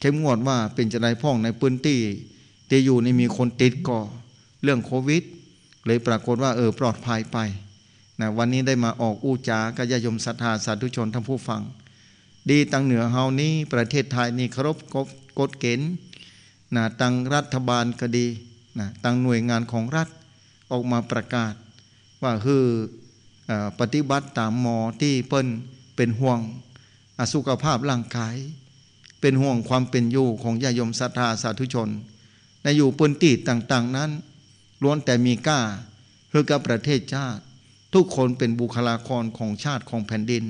เข้มงวดว่าเป็นจะไ้พ่องในพื้นที่ที่อยู่ในมีคนติดก่อเรื่องโควิดเลยปรากฏว่าเออปลอดภัยไปนะวันนี้ได้มาออกอู้จากยายมศรัทธาสาธุชนทั้งผู้ฟัง ดีตังเหนือเฮานี้ ประเทศไทยนี่เคารพกฎเกณฑ์นะตังรัฐบาลก็ดีนะตังหน่วยงานของรัฐออกมาประกาศ ว่าคืออปฏิบัติตามหมอที่เปิ้นเป็นห่วงสุขภาพร่างกายเป็นห่วงความเป็นอยู่ของญาโยมศรัทธาสาธุชน ในอยู่ปืนตีต่างๆนั้นล้วนแต่มีกล้าเพื่อกับประเทศชาติ ทุกคนเป็นบุคลากรของชาติของแผ่นดิน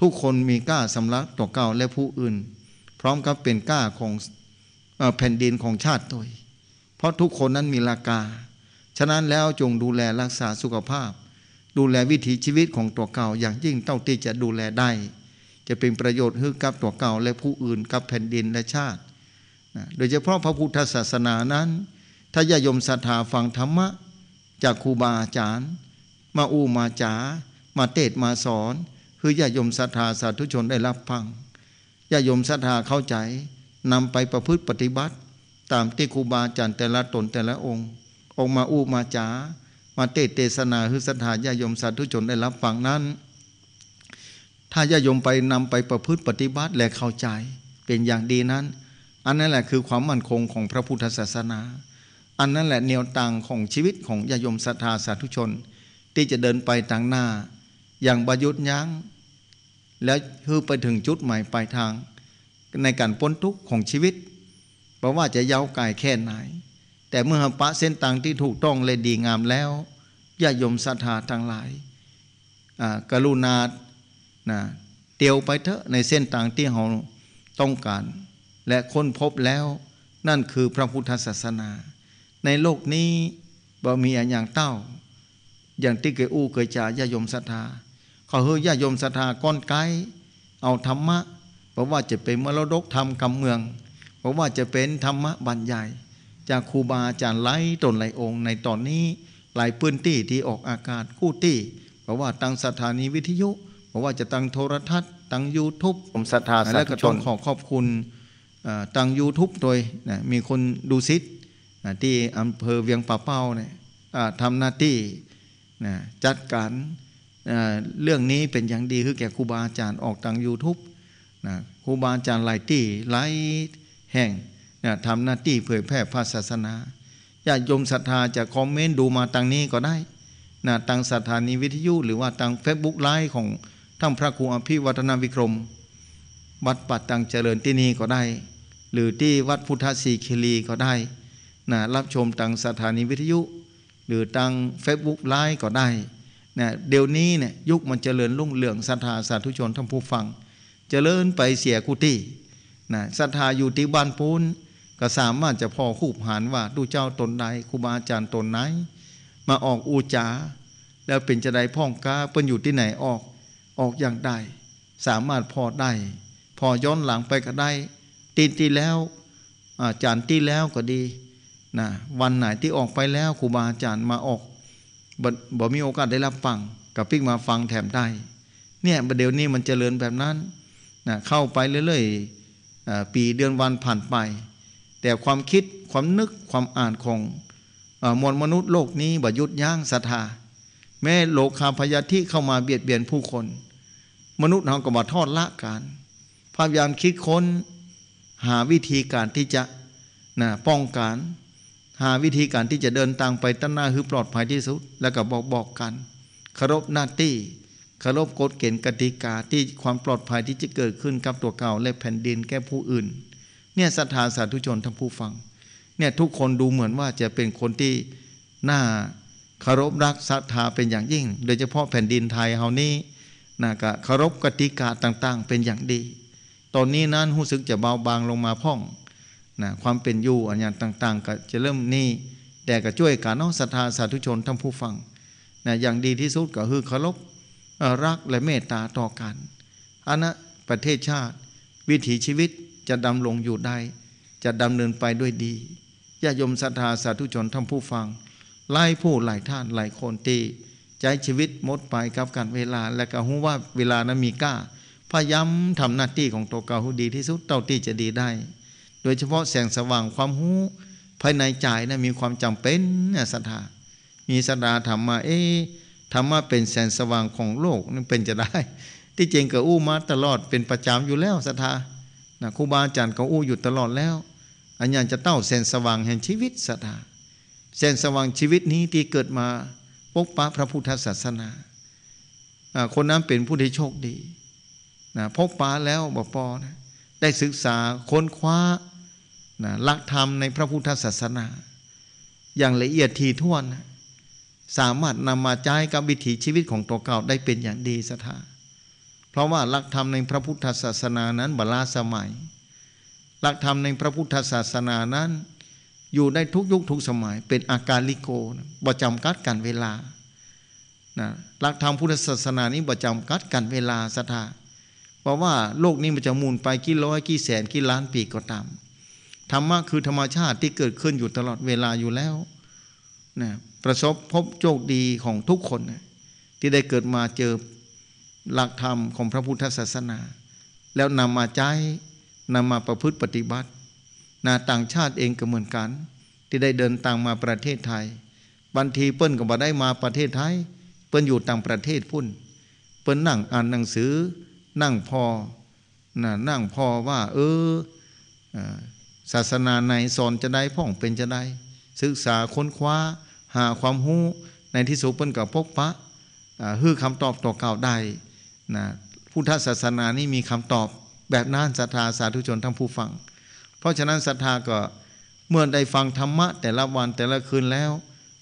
ทุกคนมีกล้าสำลักต่อเก่าและผู้อื่น พร้อมกับเป็นกล้าของแผ่นดินของชาติตัวเพราะทุกคนนั้นมีราคาฉะนั้นแล้วจงดูแลรักษาสุขภาพ ดูแลวิถีชีวิตของตัวเก่าอย่างยิ่งเต่าที่จะดูแลได้จะเป็นประโยชน์ให้กับตัวเก่าและผู้อื่นกับแผ่นดินและชาติ โดยเฉพาะพระพุทธศาสนานั้น ถ้าญาโยมศรัทธาฟังธรรมะจากครูบาอาจารย์ มาอู่มาจา๋ามาเตศมาสอน คือญาโยมศรัทธาสาธุชนได้รับฟังญาโยมศรัทธาเข้าใจ นำไปประพฤติปฏิบัติตามที่ครูบาอาจารย์ แต่ละตนแต่ละองค์ องค์มาอู่มาจา๋ามาเตศเตศนาคือศรัทธาญาโยมสาธุชนได้รับฟังนั้นถ้าญาโยมไปนำไปประพฤติปฏิบัติและเข้าใจเป็นอย่างดีนั้น อันนั้นแหละคือความมั่นคงของพระพุทธศาสนา อันนั้นแหละแนวต่างของชีวิตของญาโยมศรัทธาสาธุชนที่จะเดินไปต่างหน้า อย่างประยุทธ์ยั้ง แล้วคือไปถึงจุดหมายปลายทางในการพ้นทุกข์ของชีวิตเพราะว่าจะยาวกายแค่ไหน แต่เมื่อปะเส้นต่างที่ถูกต้องและดีงามแล้วญาโยมศรัทธาทั้งหลายกรุณานะเตียวไปเถอะในเส้นทางที่เราต้องการ และค้นพบแล้วนั่นคือพระพุทธศาสนา ในโลกนี้บ่ มีอย่างเต้า อย่างที่เกยอู้เกยจาญาโยมศรัทธาเขาเฮ้ยญาโยมศรัทธาก้อนไกเอาธรรมะเพราะว่าจะเป็นมรดกธรรมกำเมืองเพราะว่าจะเป็นธรรมะบรรยายจากครูบาอาจารย์ไล่ตนไหลองค์ในตอนนี้หลายพื้นที่ที่ออกอากาศ คู่ที่ราะว่าตั้งสถานีวิทยุบอกว่าจะตั้งโทรทัศน์ตั้งยูทูบผมศรัทธาและกชนงขอขอบคุณตั้งยูทูบโดยนะมีคนดูซิดนะที่อำเภอเวียงป่าเป้าเนี่ยทำหน้าที่นะจัดการเรื่องนี้เป็นอย่างดี คือแก่ครูบาอาจารย์ออกตั้งยูทูบนะครูบาอาจารย์หลายที่หลายแห่งนะทำหน้าที่เผยแพร่พระศาสนาญาติโยมศรัทธาจะคอมเมนต์ดูมาตั้งนี้ก็ได้นะั้งสถานีวิทยุ หรือว่าตั้งเฟซบุ๊กไลฟ์ของทั้งพระครูอภิวัฒนวิกรม วัดปัดตังเจริญที่นี่ก็ได้ หรือที่วัดพุทธศรีคิรีก็ได้ นะ รับชมทางสถานีวิทยุ หรือทางเฟซบุ๊กไลฟ์ก็ได้ นะ เดี๋ยวนี้เนี่ยยุคมันเจริญรุ่งเรืองศรัทธาสาธุชนท่านผู้ฟัง เจริญไปเสียกุฏิ นะศรัทธาอยู่ที่บ้านพูน ก็สามารถจะพอคูบหานว่าดูเจ้าตนใดครูบาอาจารย์ตนไหน มาออกอูจาแล้วเป็นจะไดพ่องกาเป็นอยู่ที่ไหนออกออกอย่างใดสามารถพอได้พอย้อนหลังไปก็ได้ตีนที่แล้วอาจารย์ที่แล้วก็ดีนะวันไหนที่ออกไปแล้วครูบาอาจารย์มาออกบ่มีโอกาสได้รับฟังกับพิกมาฟังแถมได้ เนี่ยประเดี๋ยวนี้มันจเจริญแบบนั้นนะเข้าไปเรื่อยๆปีเดือนวันผ่านไป แต่ความคิดความนึกความอ่านของมวลมนุษย์โลกนี้บ่ยุดย่างศรัทธาแม้โลคาพยาธิเข้ามาเบียดเบียนผู้คนมนุษย์เราก็มาทอดละการพยายามคิดค้นหาวิธีการที่จะนะป้องกัน หาวิธีการที่จะเดินทางไปต้นหน้าคือปลอดภัยที่สุด แล้วก็บอกบอกกันเคารพหน้าที่เคารพกฎเกณฑ์กติกาที่ความปลอดภัยที่จะเกิดขึ้นกับตัวเก่าและแผ่นดินแก่ผู้อื่น เนี่ยศรัทธาสาธุชนทั้งผู้ฟัง เนี่ยทุกคนดูเหมือนว่าจะเป็นคนที่น่าเคารพรักศรัทธาเป็นอย่างยิ่ง โดยเฉพาะแผ่นดินไทยเฮานี้นะกะเคารพกติกาต่าง ๆ เป็นอย่างดี ตอนนี้นั้นรู้สึกจะเบาบางลงมาพ่องนะความเป็นอยู่อันยัาต่าง ๆ ก็จะเริ่มนี่ แต่ก็ช่วยกนเน้อมศรัทธาสาธุชนทั้งผู้ฟังนะอย่างดีที่สุด ก็คือเคารพรักและเมตตาต่อกัน อันนะประเทศชาติ วิถีชีวิตจะดำรงอยู่ได้ จะดำเนินไปด้วยดีญาโยมศรัทธาสาธุชนทั้งผู้ฟัง หลายผู้หลายท่านหลายคนตีใช้ชีวิตมดไปกับการเวลาและก็หู้ว่าเวลานั้นมีก้าพยายามทำหน้าที่ของตัวเก่าให้ดีที่สุดเต่าที่จะดีได้ โดยเฉพาะแสงสว่างความหู้ภายในใจนะมีความจำเป็นนะศรัทธามีศรัทธาทำมาเอ๊ทำมาเป็นแสงสว่างของโลกนั่นเป็นจะได้ ที่จริงก็อู้มาตลอดเป็นประจำอยู่แล้วศรัทธานะครูบาอาจารย์ก็อู้อยู่ตลอดแล้วอันยันจะเต้าแสงสว่างแห่งชีวิตศรัทธาแสงสว่างชีวิตนี้ที่เกิดมาปกปะพระพุทธศาสนา คนนั้นเป็นผู้ที่โชคดีนะพกปะแล้วบปอนะได้ศึกษาค้นคว้านะหลักธรรมในพระพุทธศาสนา อย่างละเอียดทีท่วนนะสามารถนำมาใช้กับวิถีชีวิตของตัวเก่าได้เป็นอย่างดีสถาเพราะว่าหลักธรรมในพระพุทธศาสนานั้นบลาสมัย หลักธรรมในพระพุทธศาสนานั้นอยู่ได้ทุกยุคทุกสมัย เป็นอาการลิโกนะประจำกัดกันเวลานะหลักธรรมพุทธศาสนานี้ประจำกัดกันเวลาสัทธาเพราะว่าโลกนี้มันจะหมุนไปกี่ร้อยกี่แสนกี่ล้านปีก็ตามธรรมะคือธรรมชาติที่เกิดขึ้นอยู่ตลอดเวลาอยู่แล้วนะประสบพบโชคดีของทุกคนนะที่ได้เกิดมาเจอ หลักธรรมของพระพุทธศาสนา แล้วนำมาใช้นำมาประพฤติปฏิบัตินาต่างชาติเองก็เหมือนกัน ที่ได้เดินทางมาประเทศไทยบางทีเปิ้นก็บ่ได้มาประเทศไทย เปิ้นอยู่ต่างประเทศพุ่นเปิ้นนั่งอ่านหนังสือ นั่งพอนะนั่งพอว่า เออศาสนาไหนสอนจะได้พ่องเป็นจะได้ศึกษาค้นคว้าหาความรู้ในที่สุดเปิ้นกับพกพระฮือคำตอบต่อเก่าได้นะพุทธศาสนานี่มีคำตอบแบบนั้นศรัทธาสาธุชนทั้งผู้ฟังเพราะฉะนั้นศรัทธาก็เมื่อได้ฟังธรรมะ แต่ละวันแต่ละคืนแล้ว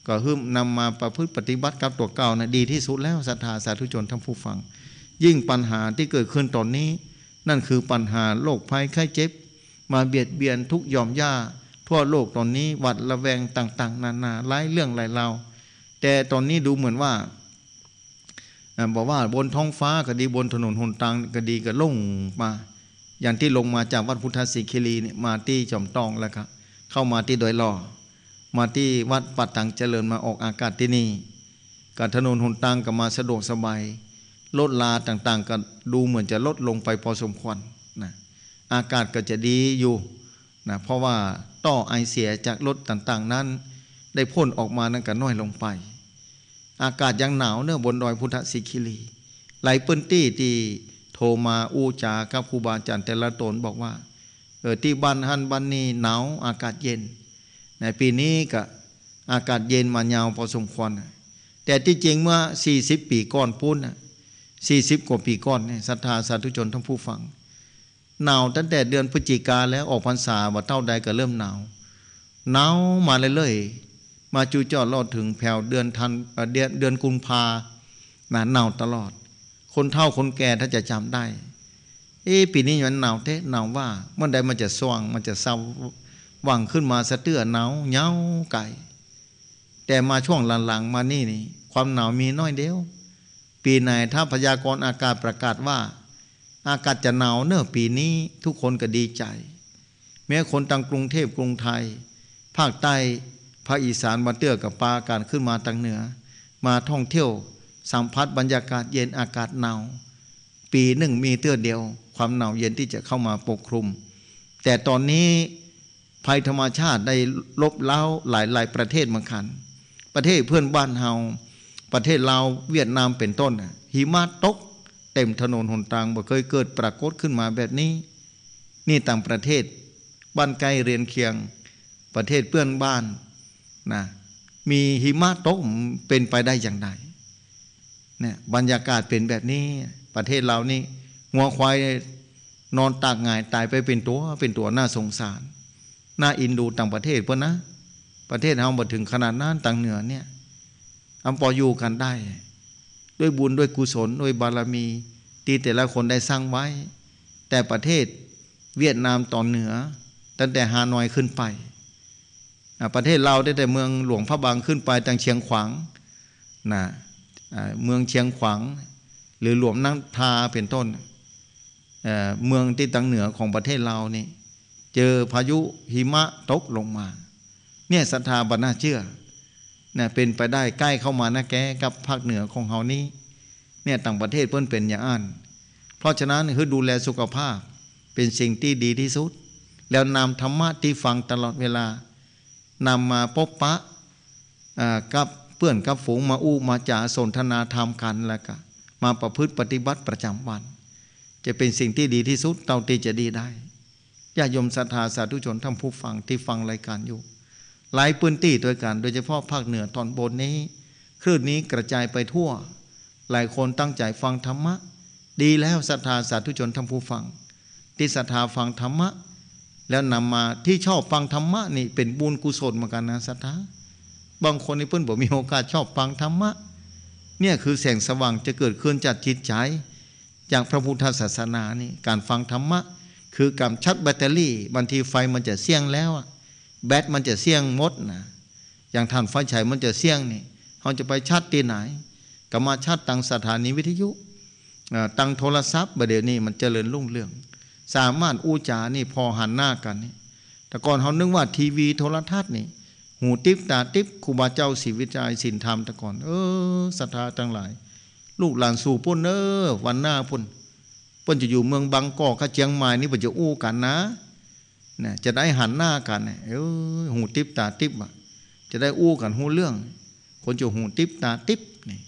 ก็หึมนำมาประพฤติปฏิบัติกับตัวเก่านะดีที่สุดแล้วศรัทธาสาธุชนทั้งผู้ฟัง ยิ่งปัญหาที่เกิดขึ้นตอนนี้ นั่นคือปัญหาโรคภัยไข้เจ็บ มาเบียดเบียนทุกยอมย่าทั่วโลกตอนนี้วัดระแวงต่างๆ นานาหลายเรื่องหลายราวแต่ตอนนี้ดูเหมือนว่าบอกว่าบนท้องฟ้าก็ดีบนถนนหนทางก็ดีก็ล่งมาอย่างที่ลงมาจากวัดพุทธศิคิรีเนี่ยมาที่จอมตองแล้วครับเข้ามาที่ดอยล่อมาที่วัดปัดตังเจริญมาออกอากาศที่นี่ การถนนหนตังก็มาสะดวกสบายลดลาต่างๆ ก็ดูเหมือนจะลดลงไปพอสมควรนะอากาศก็จะดีอยู่นะเพราะว่าต่อไอเสียจากรถต่าง ๆ นั้น ได้พ่นออกมานั้นก็น้อยลงไป อากาศยังหนาวเนื้อบนดอยพุทธศิคิรีไหลปื้นตี้ที่โทรมา อู้จาครับครูบาอาจารย์แต่ละตนบอกว่าเออที่บ้านฮันบ้านนี้หนาวอากาศเย็น ในปีนี้ ก็ อากาศเย็นมายาวพอสมควร แต่ที่จริงเมื่อ40ปี ก่อนพุ่นะิบกว่าปีก่อนนี่ศรัทธาสาธุชนทั้ง ผู้ฟังหนาวตั้งแต่เดือนพฤศจิกาแล้ว ออกพรรษาว่าเท่าใดก็เริ่มหนาวหนาวมาเรื่อยๆมาจูจอดรอดถึงแผ่วเดือนทันเดือนเดือนกุมภาหนาวตลอดคนเฒ่าคนแก่ถ้าจะจำได้ เอ๊ปีนี้มันหนาวเทหนาวว่าเมื่อใดมันจะสว่างมันจะเศร้าว่างขึ้นมาสะเตื้อหนาวเหงาไก่แต่มาช่วงหลังๆมานี่นี่ ความหนาวมีน้อยเดียวปีไหนถ้าพยากรณ์อากาศประกาศว่า อากาศจะหนาวเน้อปีนี้ทุกคนก็ดีใจ แม้คนต่างกรุงเทพกรุงไทย ภาคใต้ภาคอีสานันเตื้อกับปาการขึ้นมาทางเหนือ มาท่องเที่ยวสัมผัสบรรยากาศเย็นอากาศหนาวปีหนึ่งมีเตื้อเดียว ความหนาวเย็นที่จะเข้ามาปกคลุม แต่ตอนนี้ภัยธรรมชาติได้ลบเล้าหลายหลายประเทศเหมือนกัน ประเทศเพื่อนบ้านเฮาประเทศลาวเวียดนามเป็นต้นหิมะตกเต็มถนนหนทางบ่เคยเกิดปรากฏขึ้นมาแบบนี้ นี่ต่างประเทศบ้านไกลเรียนเคียงประเทศเพื่อนบ้านนะมีหิมะตกเป็นไปได้อย่างไรนี่ยบรรยากาศเป็นแบบนี้ประเทศเรานี่งัวควายนอนตากงายตายไปเป็นตัว เป็นตัวน่าสงสาร น่าอินดูต่างประเทศเพื่อนะประเทศเราบดถึงขนาดนั้นต่างเหนือเนี่ย อำปออยู่กันได้ ด้วยบุญด้วยกุศลด้วยบารมีที่แต่ละคนได้สร้างไว้ แต่ประเทศเวียดนามตอนเหนือ ตั้งแต่ฮานอยขึ้นไป ประเทศเราได้แต่เมืองหลวงพระบางขึ้นไปต่างเชียงขวางนะเมืองเชียงขวางหรือหลวมนั่งทาเป็นต้น เมืองที่ตังเหนือของประเทศเรานี่เจอพายุหิมะ ตก ลงมา เนี่ยศรัทธาบรรณาเชื่อนยเป็นไปได้ใกล้เข้ามานะแกกับภาคเหนือของเฮานี้เนี่ยต่างประเทศเพิ่นเป็นอย่างอันเพราะฉะนั้นคือดูแลสุขภาพเป็นสิ่งที่ดีที่สุด แล้วนำธรรมะที่ฟังตลอดเวลานำมาพบปะกับเพื่อนกับฝูงมาอู้มาจ่าสนทนาธรรมกันแล้วก็มาประพฤติปฏิบัติประจำวัน จะเป็นสิ่งที่ดีที่สุดเตาตีจะดีได้ญาติโยมศรัทธาสาธุชนท่านผู้ฟังที่ฟังรายการอยู่ หลายพื้นที่ด้วยกันโดยเฉพาะภาคเหนือตอนบนนี้คลื่นนี้กระจายไปทั่ว หลายคนตั้งใจฟังธรรมะ ดีแล้วศรัทธาสาธุชนท่านผู้ฟัง ที่ศรัทธาฟังธรรมะแล้วนำมาที่ชอบฟังธรรมะนี่ เป็นบุญกุศลเหมือนกันนะศรัทธาบางคนในเพื่อนบอกมีโอกาสชอบฟังธรรมะเนี่ยคือแสงสว่างจะเกิดขึ้นจากจิตใจอย่างพระพุทธศาสนานี่ การฟังธรรมะคือการชัดแบตเตอรี่บางทีไฟมันจะเสี่ยงแล้วแบตมันจะเสี่ยงมดนะอย่างท่านไฟฉายมันจะเสี่ยงนี่เขาจะไปชัดที่ไหน ก็มาชัดตังสถานีวิทยุตังโทรศัพท์ประเดี๋ยวนี้มันเจริญรุ่งเรือง สามารถอู้จานี่พอหันหน้ากันนี่แต่ก่อนเขานึกว่าทีวีโทรทัศน์นี่หูติ๊บตาติ๊บครูบาเจ้าศีวิจัยสินธรรมตะก่อน เออศรัทธาทั้งหลาย ลูกหลานสู่พ้นเออวันหน้าพ้นพ้นจะอยู่เมืองบางกอกข้าเจียงใหม่นี่พ้นจะอู้กันนะนะจะได้หันหน้ากันเออหูติ๊บตาติ๊บอ่ะจะได้อู้กันหูเรื่อง คนจะหูติ๊บตาติ๊บนี่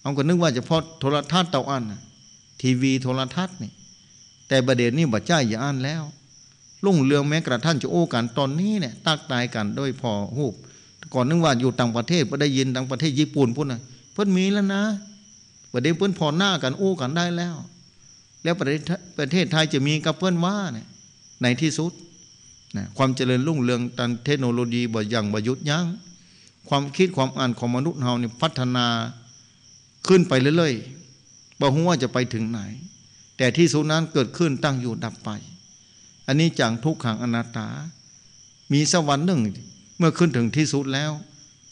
เอาก็นึกว่าจะพอโทรทัศน์เตาอันทีวีโทรทัศน์นี่แต่ประเด็นนี้บัดใจอย่าอ่านแล้วลุ่งเรืองแม้กระทั่งจะโอ้กันตอนนี้เนี่ยตักตายกันด้วยพอหูบก่อนนึกว่าอยู่ต่างประเทศก็ได้ยินต่างประเทศญี่ปุ่นพูดนะเพิ่นมีแล้วนะประเดี๋ยวเพิ่นพอหน้ากันโอ้กันได้แล้ว แล้วประเทศประเทศไทยจะมีกับเพิ่นว่าเนี่ยในที่สุดนะความเจริญรุ่งเรืองทางเทคโนโลยีบ่ยังบ่ยุดยัง้งความคิดความอ่านของมนุษย์เฮานี่พัฒนาขึ้นไปเรื่อยๆบ่ฮู้ว่าจะไปถึงไหน แต่ที่สุดนั้นเกิดขึ้นตั้งอยู่ดับไปอันนี้จังทุกขังอนัตตา มีสวรรค์หนึ่งเมื่อขึ้นถึงที่สุดแล้ว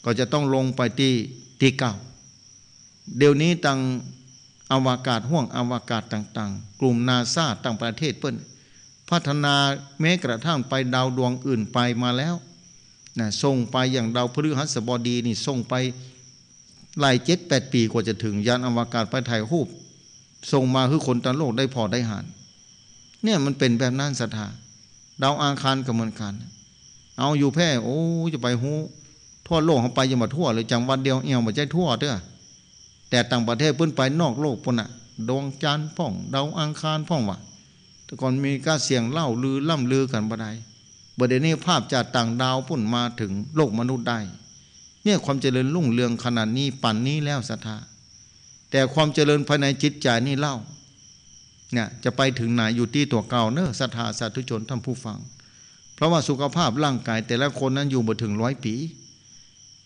ก็จะต้องลงไปที่ที่เก่า เดี๋ยวนี้ตังอวกาศห่วงอวกาศต่าง ๆ กลุ่มนาซาต่างประเทศเพิ่นพัฒนาแม้กระทั่งไปดาวดวงอื่นไปมาแล้วนะส่งไปอย่างดาวพฤหัสบดีนี่ส่งไปหลายเจ็ดแปดปี กว่าจะถึง ยานอวกาศไปถ่ายรูปส่งมาคือคนตันโลกได้พอได้หานเนี่ยมันเป็นแบบนั้นศรัทธาดาวอาคารกับเหมือนกันเอาอยู่แพร่โอ้จะไปหูทั่วโลกเขาไปยังมาทั่วเลยจังวันเดียวเอี่ยวมาใจทั่วเด้อแต่ต่างประเทศพื่นไปนอกโลกปุ่นอะดวงจันทร์พ่องดาวอังคารพ่องวะแต่ก่อนมีการเสียงเล่าลือล่ำลือกันบ่ไดบันไดนี้ภาพจากต่างดาวพุ่นมาถึงโลกมนุษย์ได้เนี่ยความเจริญรุ่งเรืองขนาดนี้ปั่นนี้แล้วศรัทธาแต่ความเจริญภายในจิตใจนี่เล่าเนี่ยจะไปถึงไหนอยู่ที่ตัวเก่าเนอะศรัทธาสาธุชนท่านผู้ฟัง เพราะว่าสุขภาพร่างกายแต่ละคนนั้นอยู่มาถึงร้อยปี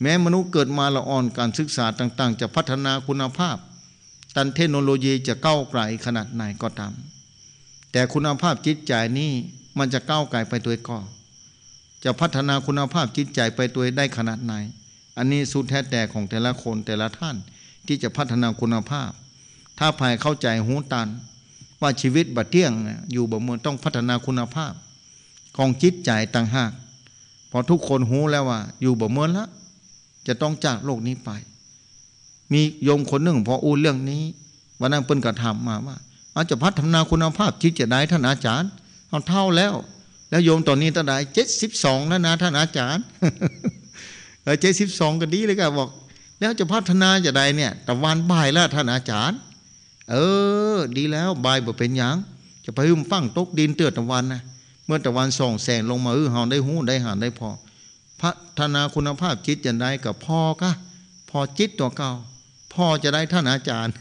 แม้มนุษย์เกิดมาละอ่อนการศึกษาต่างๆ จะพัฒนาคุณภาพ ตันเทคโนโลยีจะก้าวไกลขนาดไหนก็ตาม แต่คุณภาพจิตใจนี่มันจะก้าวไกลไปตัวก่อ จะพัฒนาคุณภาพจิตใจไปตัวได้ขนาดไหน อันนี้สุดแท้แต่ของแต่ละคนแต่ละท่านที่จะพัฒนาคุณภาพ ถ้าภายเข้าใจหูตันว่าชีวิตบัดเที่ยง อยู่บ่เมืองต้องพัฒนาคุณภาพ ของจิตใจต่างหากพอทุกคนหูแล้วว่า อยู่บ่เมืองละจะต้องจากโลกนี้ไป มีโยมคนหนึ่ง พออู้เรื่องนี้วันนั้นเปิ้นกระทำมาว่าอาจจะพัฒนาคุณภาพคิตจะได้ท่านอาจารย์เอาเท่าแล้ว แล้วโยมตอนนี้ตั้งแต่เจ็ดสิบสองแล้วนะท่านอาจารย์เจ็ดสิบสองก็ดีเลยก็บอก แล้วจะพัฒนาจะได้เนี่ยแต่วันบ่ายแล้วท่านอาจารย์เออ ดีแล้ว บายบ่เป็นหยัง จะไปหุ่มฟังตกดินเตือตะวันนะ เมื่อตะวันส่องแสงลงมาเออเฮาได้หูได้หานได้พอ พัฒนาคุณภาพจิตจะได้กับพ่อกะพอจิตตัวเก่า พ่อจะได้ท่าน อาจารย์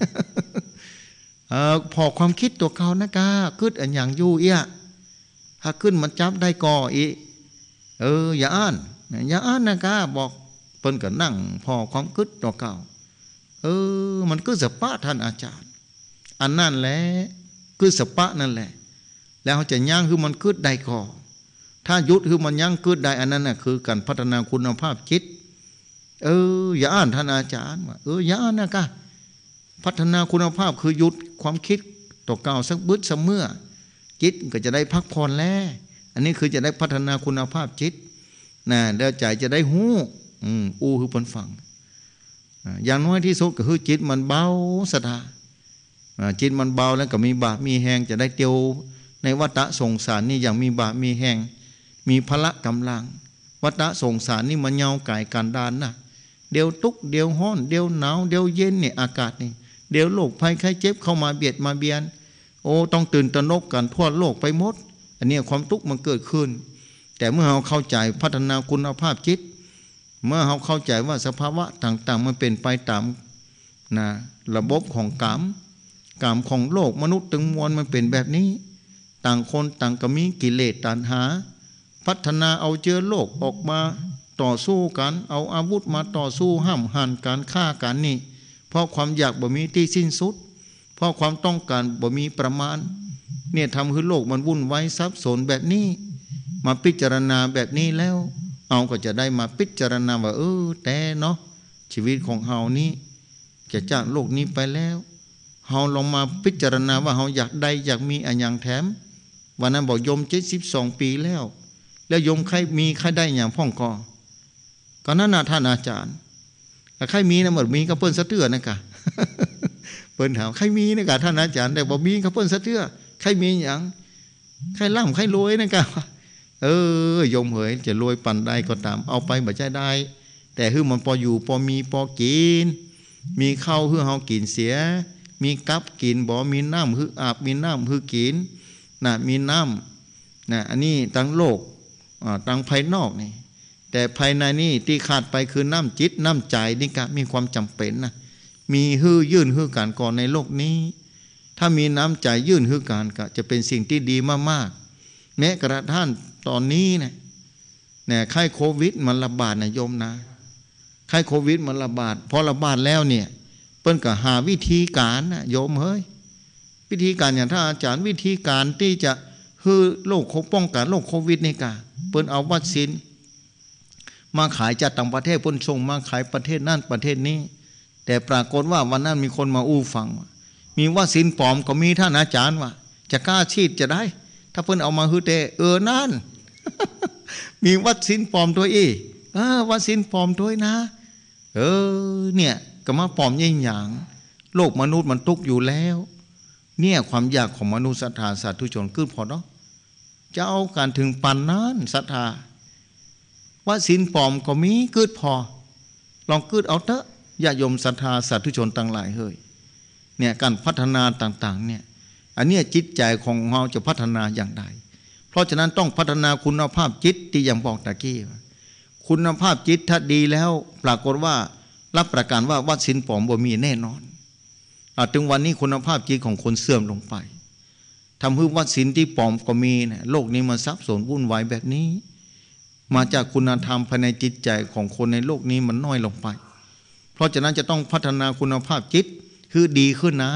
เออพอความคิดตัวเก่านะกาขึ้นอันอย่างยู่เอี้ยถ้าขึ้นมันจับได้ก่ออี เออ อย่าอ่าน อย่าอ่านนะกาบอกเปิ่นก็นั่ง พอความคิดตัวเก่า เออ มันก็จะป้าท่านอาจารย์อันนั่นแหละคือสปะนั่นแหละ แล้วเขาจะย่างคือมันคืดไดก่อถ้ายุดคือมันย่างคืดไดอันนั้นน่ะคือ การพัฒนาคุณภาพจิตเออ อย่าอ่านท่านอาจารย์ว่าเอออย่าอ่านนะกะพัฒนาคุณภาพคือยุดความคิดต่อเก่าสักบึ้ดสักเมื่อจิตก็จะได้พักผ่อนแล้วอันนี้คือจะได้พัฒนาคุณภาพจิตนะแล้วใจจะได้หู้ออูคือผลฝังอย่างน้อยที่สุดก็คือจิตมันเบาสะดาจิตมันเบาแล้วก็มีบาปมีแหงจะได้เตียว ในวัฏสงสารนี่อย่างมีบาปมีแหง มีพละกำลัง วัฏสงสารนี่มันเงาไก่การดานนะเดี๋ยวตุก เดี๋ยวห้อน เดี๋ยวหนาว เดี๋ยวเย็นเนี่ยอากาศนี่ เดี๋ยวโรคภัยไข้เจ็บเข้ามาเบียดมาเบียน โอ้ ต้องตื่นตระหนกกันทั่วโลกไปหมด อันนี้ความทุกข์มันเกิดขึ้น แต่เมื่อเราเข้าใจพัฒนาคุณภาพจิต เมื่อเราเข้าใจว่าสภาวะต่างๆมันเป็นไปตาม นะ ระบบของกรรมกรรมของโลกมนุษย์ตึงมวลมันเป็นแบบนี้ ต่างคนต่างก็มีกิเลสตัณหา พัฒนาเอาเจอโลกออกมา ต่อสู้กันเอาอาวุธมาต่อสู้ห้ามหันการฆ่ากันนี่ เพราะความอยากบ่มีที่สิ้นสุดเพราะความต้องการบ่มีประมาณ เนี่ยทำให้โลกมันวุ่นวายซับสนแบบนี้ มาพิจารณาแบบนี้แล้ว เอาก็จะได้มาพิจารณาว่า เออแต่เนาะชีวิตของเฮานี้ จะจากโลกนี้ไปแล้วเฮาลองมาพิจารณาว่าเฮาอยากได้อยากมีอันอย่างแถมวันนั้นบอกโยมเจ็ดสิบสองปีแล้ว แล้วยมใครมีใครได้อย่างพ่องกอก็นั่นนะท่านอาจารย์แต่ใครมีนะหมดนมีกับเพิ่นสะเตือนะกะเพิ่นถามใครมีนะกะท่านอาจารย์แต่บอกมีกับเพิ่นสะเตือใครมีอย่างใครล่ำใครรวยนะกะ เออ ยมเหยจะรวยปันได้ก็ตาม เอาไปบ่ใช่ได้ แต่คือมันพออยู่พอมีพอกิน มีข้าวเพื่อเฮากินเสียมีกับกินบ่มีน้ำหืออาบมีน้ำหือกินนะมีน้ำนะอันนี้ทั้งโลกทั้งภายนอกนี่ แต่ภายในนี่ที่ขาดไปคือน้ำจิตน้ำใจนี่ก็มีความจำเป็นนะมีฮื้อยื่นฮื้อการก่อนในโลกนี้ ถ้ามีน้ำใจยื่นฮื้อการก็จะเป็นสิ่งที่ดีมากๆแม้กระทั่งตอนนี้นะเนี่ยไข้โควิดมันระบาดนะโยมนะไข้โควิดมันระบาดพอระบาดแล้วเนี่ยปิ้นก็หาวิธีการนะโยมเฮ้ย วิธีการอย่างถ้าอาจารย์วิธีการที่จะฮือโรคป้องกันโรคโควิดนี่กาเปิ้นเอาวัคซีนมาขายจากต่างประเทศพ้นชงมาขายประเทศนั่นประเทศนี้ แต่ปรากฏว่าวันนั้นมีคนมาอู้ฟังมีวัคซีนปลอมก็มีท่านอาจารย์ว่าจะกล้าฉีดจะได้ ถ้าเพิ่นเอามาฮือเตเออนั่น มีวัคซีนปลอมตัวอีเออวัคซีนปลอมด้วยนะ เออเนี่ยก็มาปลอมยิ่งหยาง โลกมนุษย์มันทุกอยู่แล้ว เนี่ยความอยากของมนุษย์ศรัทธาสาธุชนขึ้นพอเนาะ จะเอาการถึงปันนั้นศรัทธาว่าสินปลอมก็มีก้นพอ ลองก้นเอาเถอะอย่าโยมศรัทธาสาธุชนต่างหลายเฮ้ย เนี่ยการพัฒนาต่าง ๆ เนี่ย อันเนี้ยจิตใจของเราจะพัฒนาอย่างไรเพราะฉะนั้นต้องพัฒนาคุณภาพจิตที่อย่างบอกตะกี้ คุณภาพจิต ถ้าดีแล้วปรากฏว่ารับประกันว่าวัดสินปอมบ่มีแน่นอนอถึงวันนี้คุณภาพจิตของคนเสื่อมลงไปทำให้วัดสินที่ปอมก็มีนะโลกนี้มันซับสนวุ่นวายแบบนี้ มาจากคุณธรรมภายในจิตใจของคนในโลกนี้มันน้อยลงไป เพราะฉะนั้นจะต้องพัฒนาคุณภาพจิตคือดีขึ้นนะ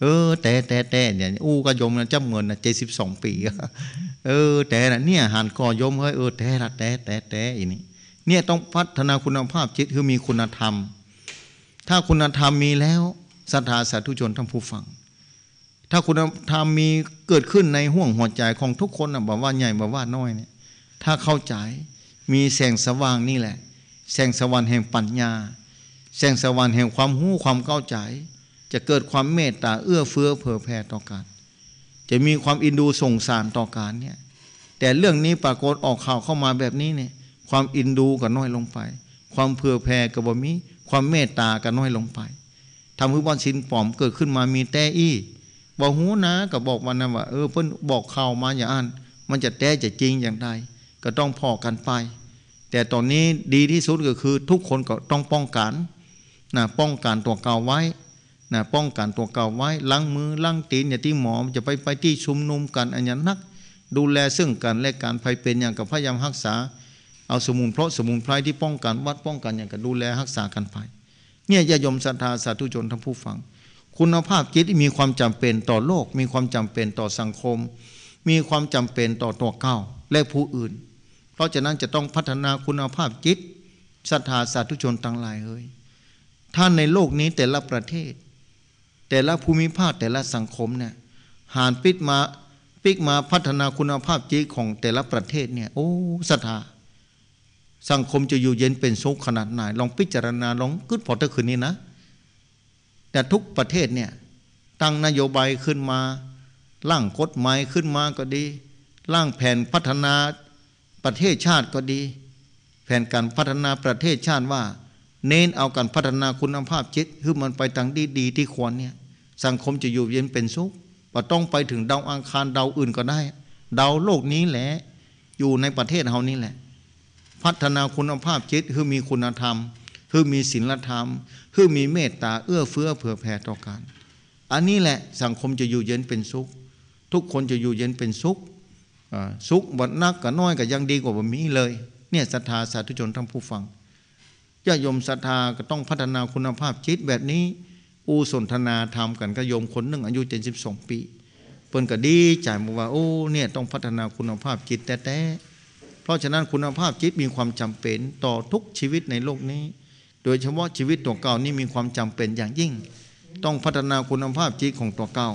เออ แต่แต่แต่เนี่ยอู้ก็ยมนะจำเงินนะเจ็ดสิบสองปี เออ แต่นะเนี่ยหันกอยมเฮ้ยเออ แต่ละแต่ แต่แต่อีนี่เนี่ยต้องพัฒนาคุณภาพจิตคือมีคุณธรรม ถ้าคุณธรรมมีแล้วศรัทธาสาธุชนท่านผู้ฟัง ถ้าคุณธรรมมีเกิดขึ้นในห่วงหัวใจของทุกคนนะบอกว่าใหญ่บอกว่าน้อยเนี่ยถ้าเข้าใจมีแสงสว่างนี่แหละ แสงสว่างแห่งปัญญา แสงสว่างแห่งความหู้ความเข้าใจ จะเกิดความเมตตาเอื้อเฟื้อเผื่อแผ่ต่อกันจะมีความอินดูส่งสารต่อการเนี่ยแต่เรื่องนี้ปรากฏออกข่าวเข้ามาแบบนี้เนี่ยความอินดูก็น้อยลงไป ความเผื่อแผ่ก็บ่มีความเมตตาก็น้อยลงไปทำให้บัลชินปลอมเกิดขึ้นมามีแต่อี้บอกหูนะก็บอกวันนั้นว่าเออเพิ่นบอกข่าวมาอย่าอ่าน มันจะแต่จะจริงอย่างใดก็ต้องพอกันไป แต่ตอนนี้ดีที่สุดก็คือทุกคนก็ต้องป้องกันนะป้องกันตัวเก่าไว้นะป้องกันตัวเก่าไว้ ล้างมือล้างตีนอย่าที่หมอจะไปไปที่ชุมนุมกันอันยันนัก ดูแลซึ่งกันและการภัยเป็นอย่างกับพยายามรักษาเอาสมุนเพราะสมุนไพรที่ป้องกันวัดป้องกันอย่างกันดูแลรักษากันไปเนี่ยญาโยมศรัทธาสาธุชนทั้งผู้ฟัง คุณภาพจิตมีความจำเป็นต่อโลก มีความจำเป็นต่อสังคม มีความจำเป็นต่อตัวเก้าและผู้อื่น เพราะฉะนั้นจะต้องพัฒนาคุณภาพจิตศรัทธาสาธุชนต่างหลายเฮ้ยท่านในโลกนี้แต่ละประเทศ แต่ละภูมิภาคแต่ละสังคมเนี่ย หานปิกมาปิกมาพัฒนาคุณภาพจิตของแต่ละประเทศเนี่ย โอ้ศรัทธาสังคมจะอยู่เย็นเป็นสุขขนาดไหนลองพิจารณาลองกึศพอตะคืนนี้นะ แต่ทุกประเทศเนี่ยตั้งนโยบายขึ้นมา ร่างกฎหมายขึ้นมาก็ดี ร่างแผนพัฒนาประเทศชาติก็ดี แผนการพัฒนาประเทศชาติว่า เน้นเอาการพัฒนาคุณภาพจิตให้มันไปทางดีดีที่ควรเนี่ยสังคมจะอยู่เย็นเป็นสุข่าต้องไปถึงดาวอังคารดาวอื่นก็ได้ดาวโลกนี้แหละอยู่ในประเทศเฮานี่แหละพัฒนาคุณภาพจิตคือมีคุณธรรมคือมีศีลธรรมคือมีเมตตาเอื้อเฟื้อเผื่อแผ่ต่อกันอันนี้แหละ สังคมจะอยู่เย็นเป็นสุข ทุกคนจะอยู่เย็นเป็นสุขสุขบัดนักกับน้อยกับยังดีกว่าบบนี้เลยเนี่ยศรัทธาสาธุชนท่านผู้ฟังญาโยมศรัทธาก็ต้องพัฒนาคุณภาพจิตแบบนี้อูสนทนาธรรมกันก็โยมคนหนึ่งอายุเจ็ดสิบสองปีเปิ้นก็ดีใจบอกว่าโอ้เนี่ยต้องพัฒนาคุณภาพจิตแต่แต่เพราะฉะนั้นคุณภาพจิตมีความจำเป็นต่อทุกชีวิตในโลกนี้ โดยเฉพาะชีวิตตัวเก่านี่มีความจำเป็นอย่างยิ่ง ต้องพัฒนาคุณภาพจิตของตัวเก่า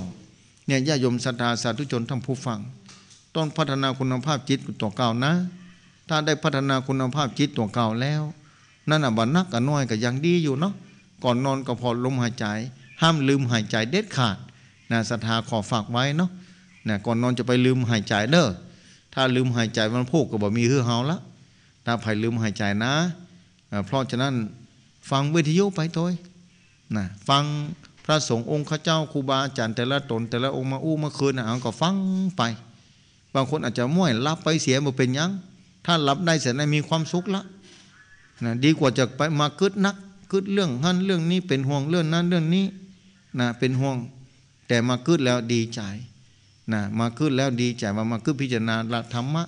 เนี่ยญาโยมศรัทธาสาธุชนท่านผู้ฟัง ต้องพัฒนาคุณภาพจิตตัวเก่านะ ถ้าได้พัฒนาคุณภาพจิตตัวเก่าแล้ว นั่นอ่ะบันนักกับน้อยก็ยังดีอยู่เนาะ ก่อนนอนก็พอลมหายใจ ห้ามลืมหายใจเด็ดขาดนะศรัทธาขอฝากไว้เนาะนะก่อนนอนจะไปลืมหายใจเด้อถ้าลืมหายใจมันพูดก็บอกมีฮือเฮาละถ้าใครลืมหายใจนะ เพราะฉะนั้นฟังวิทยุไปโดยนะฟังพระสงฆ์องค์ข้าเจ้าครูบาอาจารย์แต่ละตน แต่ละองค์มาอู้มาคืนนะเอาก็ฟังไป บางคนอาจจะม่วยรับไปเสียมาเป็นยังถ้ารับได้เสร็จมีความสุขละนะดีกว่าจะไปมาคืดนักคืดเรื่องนั่นเรื่องนี้เป็นห่วงเรื่องนั้นเรื่องนี้นะเป็นห่วงแต่มาคืดแล้วดีใจนะมาขึ้นแล้วดีใจมามาขึ้นพิจารณาละธรรมะ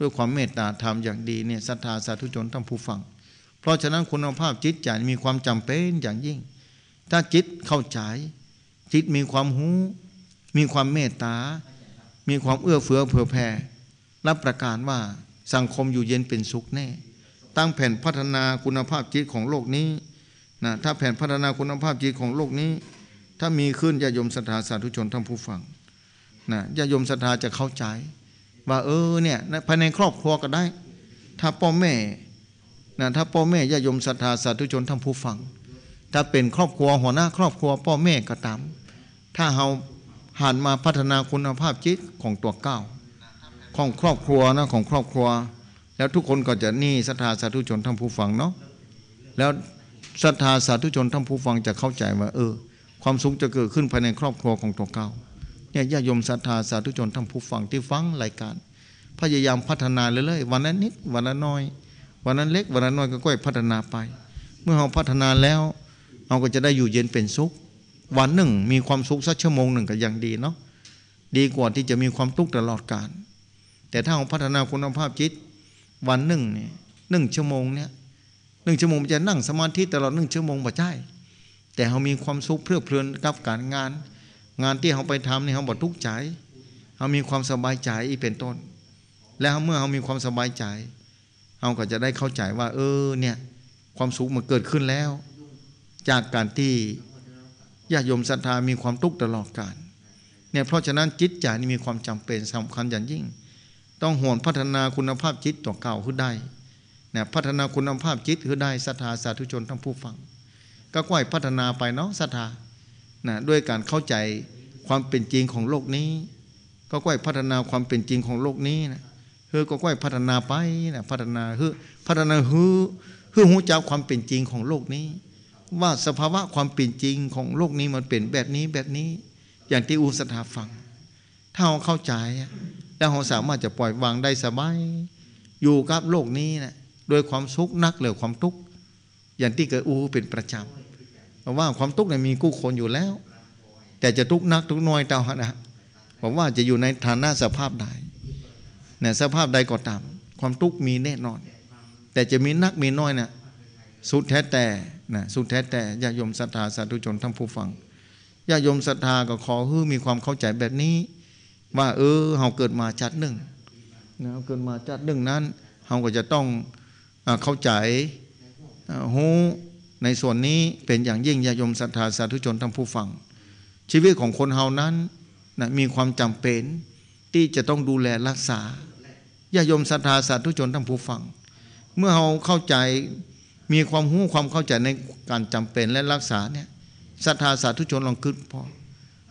ด้วยความเมตตาธรรมอย่างดีเนี่ยศรัทธาสาธุชนท่านผู้ฟัง เพราะฉะนั้นคุณภาพจิตใจมีความจำเป็นอย่างยิ่ง ถ้าจิตเข้าใจจิตมีความหูมีความเมตตา มีความเอื้อเฟื้อเผื่อแผ่รับประการว่าสังคมอยู่เย็นเป็นสุขแน่ ตั้งแผ่นพัฒนาคุณภาพจิตของโลกนี้นะถ้าแผ่นพัฒนาคุณภาพจิตของโลกนี้ ถ้ามีขึ้นจะยมสถาสาธุชนท่านผู้ฟังนะญาโยมศรัทธาจะเข้าใจ ว่าเออเนี่ยภายในครอบครัวก็ได้ ถ้าพ่อแม่นะถ้าพ่อแม่ญาโยมศรัทธาสาธุชนทั้งผู้ฟัง ถ้าเป็นครอบครัวหัวหน้าครอบครัวพ่อแม่ ก็ตามถ้าเราหันมาพัฒนาคุณภาพจิตของตัวเก้า ของครอบครัวนะของครอบครัว แล้วทุกคนก็จะนี่ศรัทธาสาธุชนทั้งผู้ฟังเนาะแล้วศรัทธาสาธุชนทั้งผู้ฟังจะเข้าใจว่าเออ ความสุขจะเกิดขึ้นภายในครอบครัวของตัวเก้าเนี่ยญาติโยมศรัทธาสาธุชนท่านผู้ฟัง ที่ฟังรายการพยายามพัฒนาเรื่อยๆ วันนั้นนิดวันนั้นน้อย วันนั้นเล็กวันน้นน้อยก็ค่อยพัฒนาไป เมื่อเราพัฒนาแล้วเราก็จะได้อยู่เย็นเป็นสุข วันหนึ่งมีความสุขสักชั่วโมงหนึ่งก็ยังดีเนาะดีกว่าที่จะมีความทุกข์ตลอดกาลแต่ถ้าเราพัฒนาคุณภาพจิตวันหนึ่งเนี่ยหนึ่งชั่วโมงเนี่ยหนึ่งชั่วโมงจะนั่งสมาธิตลอดหนึ่งชั่วโมงบ่ใช่แต่เรามีความสุขเพลิดเพลินกับการงานงานที่เขาไปทำนี่เขาบอกทุกข์ใจเขามีความสบายใจอีเป็นต้น แล้วเมื่อเขามีความสบายใจเขาก็จะได้เข้าใจว่า เออเนี่ยความสุขมันเกิดขึ้นแล้ว จากการที่ญาติโยมศรัทธามีความทุกข์ตลอดกาลเนี่ยเพราะฉะนั้นจิตใจนี่มีความจำเป็นสำคัญอย่างยิ่ง ต้องห่วงพัฒนาคุณภาพจิตต่อเก่าขึ้นได้เนี่ยพัฒนาคุณภาพจิตขึ้นได้ศรัทธาสาธุชนทั้งผู้ฟัง ก็ค่อยพัฒนาไปเนาะศรัทธานะด้วยการเข้าใจความเป็นจริงของโลกนี้ ก็ค่อยพัฒนาความเป็นจริงของโลกนี้นะเฮ้อก็ค่อยพัฒนาไปนะพัฒนาเฮ้อพัฒนาเฮ้อเฮ้อหูจักความเป็นจริงของโลกนี้ ว่าสภาวะความเป็นจริงของโลกนี้มันเป็นแบบนี้แบบนี้ อย่างที่อุสถาฟัง ถ้าเราเข้าใจ แล้วเราสามารถจะปล่อยวางได้สบาย อยู่กับโลกนี้นะโดยความสุขนักหรือความทุกข์อย่างที่เกิดอูเป็นประจำว่าความทุกข์เนี่ยมีกู้คนอยู่แล้ว แต่จะทุกข์นักทุกข์น้อยเต่านะบอกว่าจะอยู่ในฐานะสภาพใดเนี่ยสภาพใดก็ตามความทุกข์มีแน่นอน แต่จะมีนักมีน้อยเนี่ยสุดแท้แต่นะสุดแท้แต่ญาโยมศรัทธาสาธุชนทั้งผู้ฟังญาโยมศรัทธาก็ขอใื้มีความเข้าใจแบบนี้ ว่าเออเฮาเกิดมาจัดหนึ่งนะเกิดมาจัดหนึ่งนั้นเฮาก็จะต้องเข้าใจหูในส่วนนี้เป็นอย่างยิ่งยายมศรัทธาสาธุชนทั้งผู้ฟัง ชีวิตของคนเฮานั้นนะมีความจำเป็นที่จะต้องดูแลรักษาญาโยมศรัทธาสาธุชนทั้งผู้ฟัง เมื่อเราเข้าใจมีความรู้ความเข้าใจในการจำเป็นและรักษาเนี่ยศรัทธาสาธุชนลองขึ้นพอ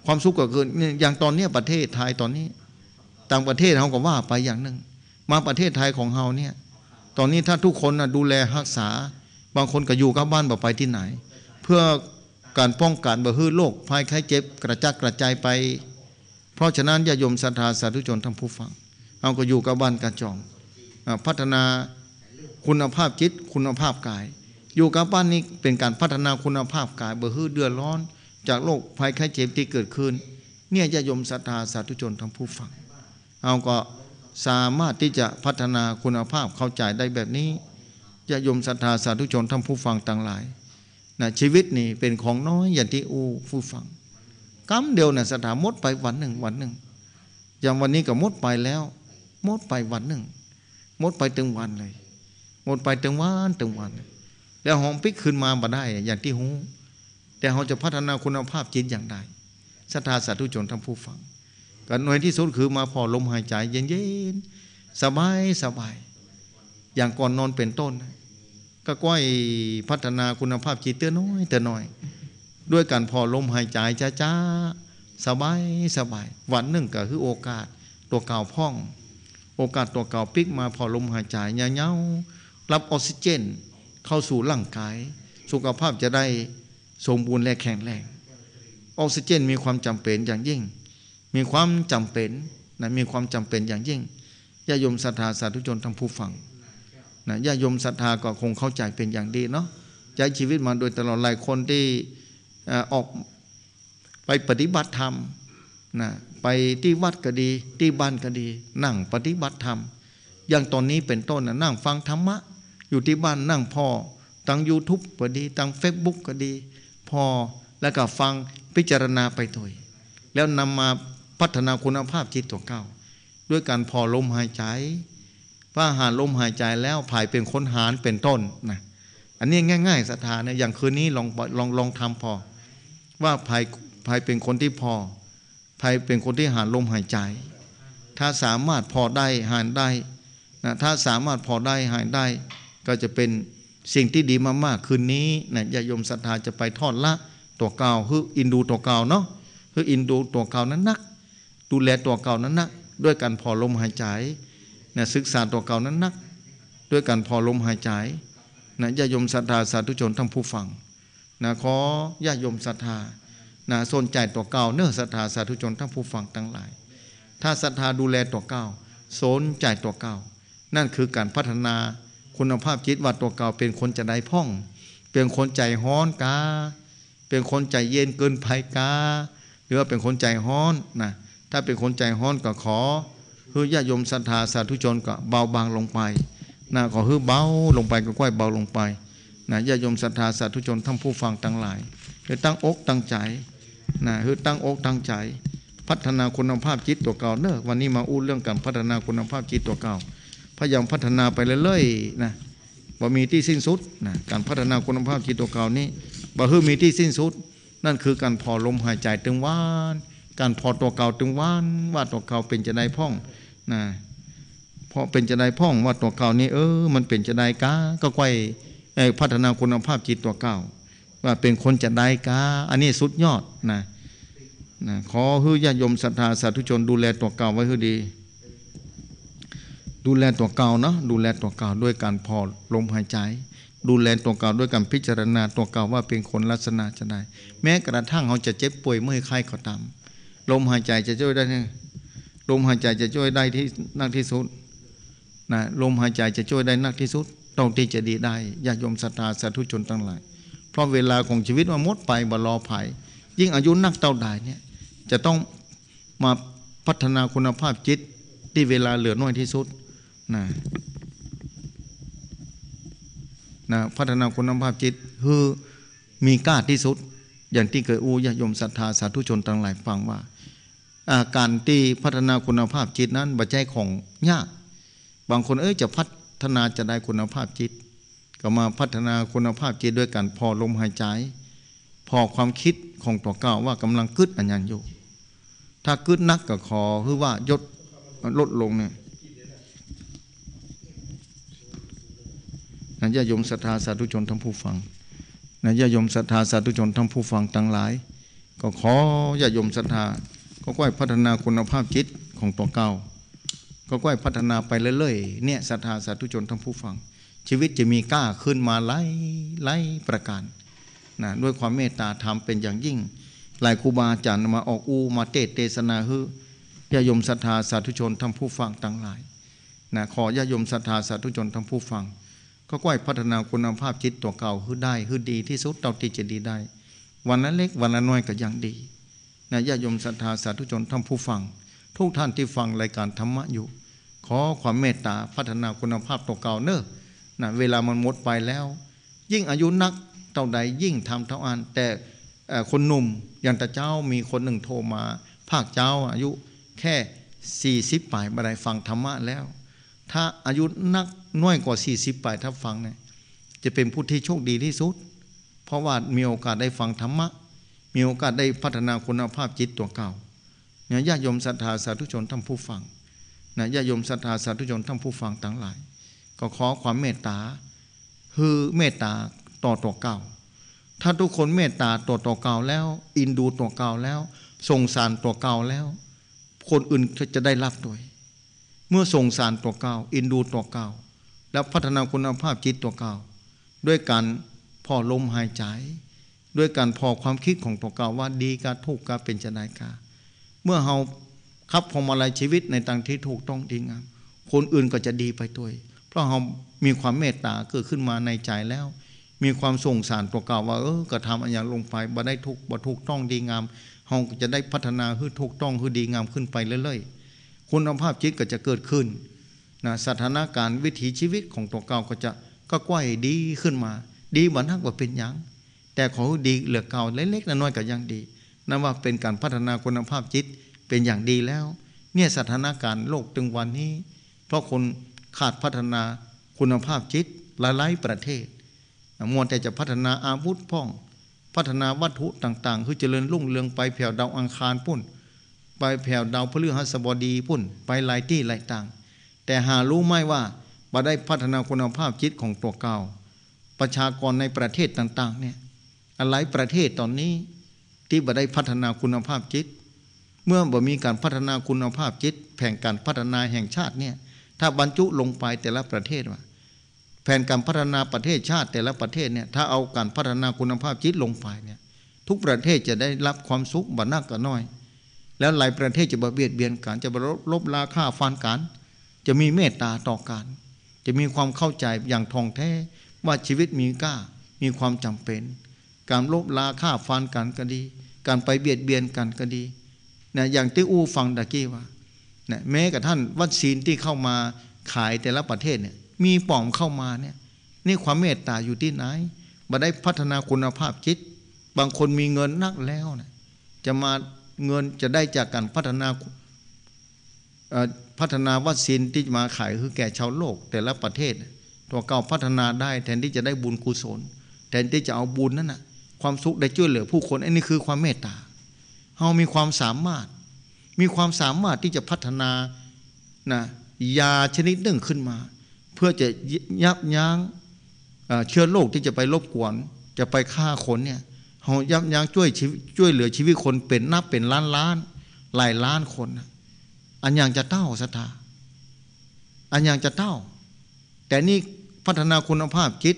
ความสุขก็เกิดอย่างตอนนี้ประเทศไทยตอนนี้ต่างประเทศเขาก็ว่าไปอย่างหนึ่งมาประเทศไทยของเราเนี่ยตอนนี้ถ้าทุกคนดูแลรักษาบางคนก็อยู่กับบ้านบ่ไปที่ไหน เพื่อการป้องกันบ่ฮื้อโรคภัยไข้เจ็บกระจัดกระจายไป เพราะฉะนั้นญาโยมศรัทธาสาธุชนทั้งผู้ฟังเอาก็อยู่กับบ้านกรนจอง พัฒนาคุณภาพจิตคุณภาพกาย อยู่กับบ้านนี้เป็นการพัฒนาคุณภาพกายบ่ฮื้อเดือดร้อนจากโรคภัยไข้เจ็บที่เกิดขึ้นเนี่ยญาโยมศรัทธาสาธุชนทั้งผู้ฟังเอาก็สามารถที่จะพัฒนาคุณภาพเข้าใจได้แบบนี้ญาโยมศรัทธาสาธุชนท่านผู้ฟังต่างหลายนะชีวิตนี่เป็นของน้อยอย่างที่อู้ผู้ฟังกำเดียวนะ่ะสถามดไปวันหนึ่งวันหนึ่ง อย่างวันนี้ก็มดไปแล้วมดไปวันหนึ่งมดไปถึงวันเลยหมดไปถึงวันถึงวัน แล้วหอมปิกขึ้นมาบ่ได้อย่างที่หูแต่เราจะพัฒนาคุณภาพจิตอย่างไรศรัทธาสาธุชนท่านผู้ฟัง กันหน่วยที่สุดคือมาพอลมหายใจเย็นๆสบายสบายอย่างก่อนนอนเป็นต้นก็ก้อยพัฒนาคุณภาพจิตเตือน้อยเต่น้อย ด้วยการพอลมหายใจจ้าๆสบายสบายวันหนึ่งก็คือโอกาสตัวเก่าพ่อง โอกาสตัวเก่าปิกมาพอลมหายใจเงาๆรับออกซิเจนเข้าสู่ร่างกาย สุขภาพจะได้สมบูรณ์และแข็งแรงออกซิเจนมีความจำเป็นอย่างยิ่ง มีความจำเป็นนะมีความจำเป็นอย่างยิ่งญาโยมสัทธาสาธุชนทั้งผู้ฟังนะญาโยมศรัทธาก็คงเข้าใจเป็นอย่างดีเนาะใช้ชีวิตมาโดยตลอดหลายคนที่ออกไปปฏิบัติธรรมนะไปที่วัดก็ดี ที่บ้านก็ดี นั่งปฏิบัติธรรม อย่างตอนนี้เป็นต้นนะนั่งฟังธรรมะ อยู่ที่บ้านนั่งพ่อตั้ง YouTube ก็ดีตั้ง Facebook ก็ดี พอแล้วก็ฟังพิจารณาไปถอยแล้วนำมาพัฒนาคุณภาพจิตตัวเก้าด้วยการพอลมหายใจว่าหาลมหายใจแล้วภายเป็นค้นหารเป็นต้นนะอันนี้ง่ายๆศรัทธาเนะอย่างคืนนี้ลองลองลองทำพอ ว่าภายภายเป็นคนที่พอภายเป็นคนที่หาลมหายใจ ถ้าสามารถพอได้หายได้นะถ้าสามารถพอได้หายได้ ก็จะเป็นสิ่งที่ดีมากๆคืนนี้นะยาโยมศรัทธาจะไปทอดละตัวเก่าฮึอินดูตัวเก่าเนาะฮึอินดูตัวเก่านั้นนักดูแลตัวเก่านั้นนักด้วยการพอลมหายใจนะศึกษาตัวเก่านั้นนัก ด้วยการพอลมหายใจนะญาโยมศรัทธาสาธุชนทั้งผู้ฟัง นะขอญาโยมศรัทธานะสนใจตัวเก่าเนื้อศรัทธาสาธุชนทั้งผู้ฟังทั้งหลาย ถ้าศรัทธาดูแลตัวเก่าสนใจตัวเก่า นั่นคือการพัฒนาคุณภาพจิตว่าตัวเก่าเป็นคนจะได้พ่อง เป็นคนใจฮ้อนกา เป็นคนใจเย็นเกินภัยกา หรือว่าเป็นคนใจฮ้อนนะถ้าเป็นคนใจฮ้อนก็ขอฮือญาโยมศรัทธาสาธุชนก็เบาบางลงไปนะขอฮือเบาลงไปก็ค่อยเบาลงไปนะญาโยมศรัทธาสาธุชนทั้งผู้ฟังทั้งหลายคือตั้งอกตั้งใจนะคือตั้งอกตั้งใจ พัฒนาคุณภาพจิตตัวเก่าเนอะวันนี้มาอู้เรื่องการพัฒนาคุณภาพจิตตัวเก่า พยายามพัฒนาไปเรื่อยๆนะบ่ มีที่สิ้นสุดนะการพัฒนาคุณภาพจิตตัวเก่านี้บ่ฮือมีที่สิ้นสุด นั่นคือการพอลมหายใจตึงวานการพอตัวเก่าตึงวานว่าตัวเก่าเป็นจะได้พ่องนะเพราะเป็นจะได้พ่องว่าตัวเก่านี้เออมันเป็นจะได้กาก็ไกวพัฒนาคุณภาพจิตตัวเก่า ว่าเป็นคนจะได้กาอันนี้สุดยอดนะนะขอฮห้ญาติโยมศรัทธาสาธุชน ดูแลตัวเก่าไว้ให้ดี ดูแลตัวเก่าเนาะดูแลตัวเก่าด้วยการพอลมหายใจ ดูแลตัวเก่าด้วยการพิจารณาตัวเก่าว่าเป็นคนลักษณะจะได้แม้กระทั่งเขาจะเจ็บป่วยเมื่อใครก็ตามลมหายใจจะช่วยได้ไหมลมหายใจจะช่วยได้ที่นักที่สุดนะลมหายใจจะช่วยได้นักที่สุดตรงที่จะดีได้ญาติโยมศรัทธาสาธุชนทั้งหลาย เพราะเวลาของชีวิตมัาหมดไปบารอภัย ยิ่งอายุนักเต่าใดเนี่ยจะต้องมาพัฒนาคุณภาพจิตที่เวลาเหลือน้อยที่สุดนะนะพัฒนาคุณภาพจิตคือมีกล้าที่สุด อย่างที่เคยอูญาติโยมศรัทธาสาธุชนทั้งหลายฟังว่าการที่พัฒนาคุณภาพจิตนั้นบัจจัยของยาก บางคนเอ้ยจะพัฒนาจะได้คุณภาพจิต ก็มาพัฒนาคุณภาพจิตด้วยการพอลมหายใจ พอความคิดของตัวเก้าว่ากำลังกึดอันยันอยู่ถ้ากึดนักก็ขอคือว่ายศลดลงเนี่ยนายยมศรัทธาสาธุชนทั้งผู้ฟังนายยมศรัทธาสาธุชนทั้งผู้ฟังทั้งหลาย ก็ขอญายมศรัทธาก็ค่อยพัฒนาคุณภาพจิตของตัวเก่าก็ค่อยพัฒนาไปเรื่อยๆเนี่ยศรัทธาสาธุชนทั้งผู้ฟัง ชีวิตจะมีกล้าขึ้นมาไล่ไล่ประการนะด้วยความเมตตาธรรมเป็นอย่างยิ่ง หลายครูบาอาจารย์มาออกอูมาเตเตสนาฮือญาโยมศรัทธาสาธุชนทั้งผู้ฟังตั้งหลายนะขอญาโยมศรัทธาสาธุชนทั้งผู้ฟังก็ค่อยพัฒนาคุณภาพจิตตัวเก่าฮือได้ฮือดีที่สุดเต่าที่จะดีได้ วันละเล็กวันละน้อยก็ยังดีนะญาโยมศรัทธาสาธุชนท่านผู้ฟัง ทุกท่านที่ฟังรายการธรรมะอยู่ ขอความเมตตาพัฒนาคุณภาพตัวเก่าเนอะนะเวลามันหมดไปแล้ว ยิ่งอายุนักเท่าใดยิ่งทำเท่าอันแต่คนหนุ่มอย่างตาเจ้ามีคนหนึ่งโทรมา ภาคเจ้าอายุแค่40ปลายบัไดฟังธรรมะแล้วถ้าอายุนักน้อยกว่า 40ปลายถ้าฟังเนี่ยจะเป็นผู้ที่โชคดีที่สุดเพราะว่ามีโอกาสได้ฟังธรรมะมีโอกาสได้พัฒนาคุณภาพจิตตัวเก่าเนี่ยญาติโยมศรัทธาสาธุชนท่านผู้ฟังนะญาติโยมศรัทธาสาธุชนท่านผู้ฟังทั้งหลาย ก็ขอความเมตตาคือเมตตาต่อตัวเก่า ถ้าทุกคนเมตตาต่อตัวเก่าแล้ว อินดูตัวเก่าแล้วส่งสารตัวเก่าแล้ว คนอื่นจะได้รับด้วยเมื่อส่งสารตัวเก่า อินดูตัวเก่า แล้วพัฒนาคุณภาพจิตตัวเก่า ด้วยการพ่อลมหายใจด้วยการพอความคิดของตัวเก่าว่า ดีกาถูกกาเป็นจะได้กา เมื่อเฮาขับพงมาลัยชีวิตในทางที่ถูกต้องดีงาม คนอื่นก็จะดีไปด้วย เพราะเฮามีความเมตตาเกิดขึ้นมาในใจแล้ว มีความส่งสารตัวเก่าว่าเออกระทำอันอย่างลงไปบ่ได้ถูกบ่ถูกต้องดีงามเฮาจะได้พัฒนาให้ถูกต้องให้ดีงามขึ้นไปเรื่อยๆ คุณภาพจิตก็จะเกิดขึ้นนะสถานการณ์วิถีชีวิตของตัวเก่าก็จะก็ก้อยดีขึ้นมา ดีบันทักว่าเป็นยังแต่ของดีเหลือเก่าเล็กๆน้อยๆก็ยังดีนั่นว่าเป็นการพัฒนาคุณภาพจิตเป็นอย่างดีแล้ว เนี่ยสถานการณ์โลกจึงวันนี้ เพราะคนขาดพัฒนาคุณภาพจิตหลายๆประเทศมวลแต่จะพัฒนาอาวุธพ่อง พัฒนาวัตถุต่างๆคือเจริญรุ่งเรืองไปแผ่วดาวอังคารพุ่นไปแผ่วดาวพฤหัสบดีพุ่นไปหลายที่หลายต่าง แต่หารู้ไม่ว่าบ่ได้พัฒนาคุณภาพจิตของตัวเก่า ประชากรในประเทศต่างๆ เนี่ยหลายประเทศตอนนี้ที่บ่ได้พัฒนาคุณภาพจิต เมื่อบ่มีการพัฒนาคุณภาพจิต แผนการพัฒนาแห่งชาติเนี่ยถ้าบรรจุลงไปแต่ละประเทศว่าแผนการพัฒนาประเทศชาติแต่ละประเทศเนี่ยถ้าเอาการพัฒนาคุณภาพจิตลงไปเนี่ย ทุกประเทศจะได้รับความสุขบ่นักก็น้อย แล้วหลายประเทศจะบ่เบียดเบียนกันจะบ่ลบลาค่าฟันกันจะมีเมตตาต่อกันจะมีความเข้าใจอย่างทองแท้ว่าชีวิตมีก้ามีความจำเป็นการลบลาฆ่าฟันกันก็ดี การไปเบียดเบียนกันก็ดี นะ อย่างที่อู้ฟังตะกี้ว่านะแม้กระทั่งวัคซีนที่เข้ามาขายแต่ละประเทศเนี่ย มีป่อมเข้ามาเนี่ย นี่ความเมตตาอยู่ที่ไหน มาได้พัฒนาคุณภาพจิต บางคนมีเงินนักแล้วนะจะมาเงินจะได้จากการพัฒนา พัฒนาวัคซีนที่มาขายคือแก่ชาวโลกแต่ละประเทศ ตัวเก่าพัฒนาได้ แทนที่จะได้บุญกุศล แทนที่จะเอาบุญนั่นนะความสุขได้ช่วยเหลือผู้คนอันนี้คือความเมตตาเรามีความสามารถ มีความสามารถที่จะพัฒนานะยาชนิดหนึ่งขึ้นมา เพื่อจะยับยั้งเชื้อโรคที่จะไปรบกวน จะไปฆ่าคนเนี่ยเรายับยั้งช่วยช่วยเหลือชีวิตคนเป็นนับเป็นล้านล้าน หลายล้านคน อันอย่างจะเต้าสตาอันอย่างจะเต้า แต่นี่พัฒนาคุณภาพคิด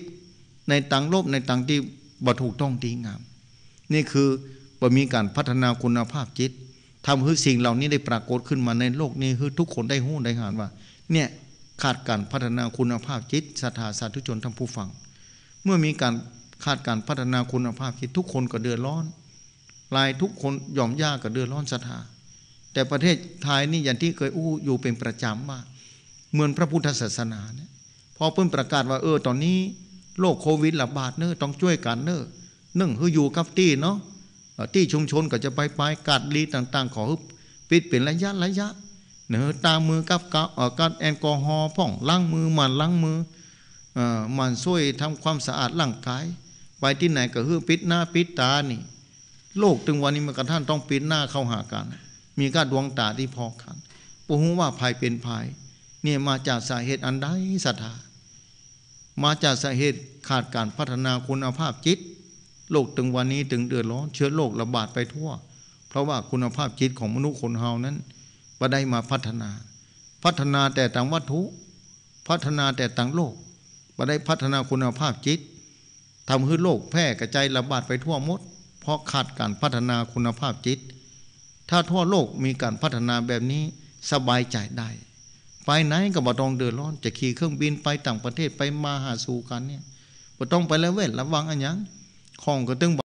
ในต่างโลกในต่างที่บ่ถูกต้องดีงามนี่คือบ่มีการพัฒนาคุณภาพจิตทำให้สิ่งเหล่านี้ได้ปรากฏขึ้นมาในโลกนี้คือทุกคนได้หู้ได้หานว่า เนี่ยขาดการพัฒนาคุณภาพจิตศรัทธาสาธุชนทั้งผู้ฟัง เมื่อมีการขาดการพัฒนาคุณภาพจิต ทุกคนก็เดือดร้อนลายทุกคนยอมยากก็เดือดร้อนศรัทธาแต่ประเทศไทยนี่อย่างที่เคยอู้อยู่เป็นประจำว่า เหมือนพระพุทธศาสนาเนี่ยพอเพิ่มประกาศว่าเออตอนนี้โรคโควิดระบาดเนอต้องช่วยกันเนอะนึ่งคืออยู่กับที่เนาะที่ชุมชนก็จะไปไปกัดลีต่างๆขอปิดเป็นระยะระยะเนอตามือกับกัดแอลกอฮอล์พ่องล้างมือมันล้างมือมันช่วยทำความสะอาดร่างกายไปที่ไหนก็คือปิดหน้าปิดตานี่โลกถึงวันนี้มันกระท่านต้องปิดหน้าเข้าหากัน มีการดวงตาที่พอกันปูหูว่าภายเป็นภายเนี่ยมาจากสาเหตุอันใดศรัทธามาจากสาเหตุขาดการพัฒนาคุณภาพจิต โลกถึงวันนี้ถึงเดือดร้อนเชื้อโรคระบาดไปทั่ว เพราะว่าคุณภาพจิตของมนุษย์คนเฮานั้นบ่ได้มาพัฒนา พัฒนาแต่ต่างวัตถุ พัฒนาแต่ต่างโลกบ่ได้พัฒนาคุณภาพจิตทำให้โรคแพร่กระจายระบาดไปทั่วมด เพราะขาดการพัฒนาคุณภาพจิต ถ้าทั่วโลกมีการพัฒนาแบบนี้สบายใจได้ไปไหนก็บอต้องเดือดร้อน จะขี่เครื่องบินไปต่างประเทศไปมาหาสู่กันเนี่ยบอต้องไป้ะเวทระวังอันยังของก็ตึง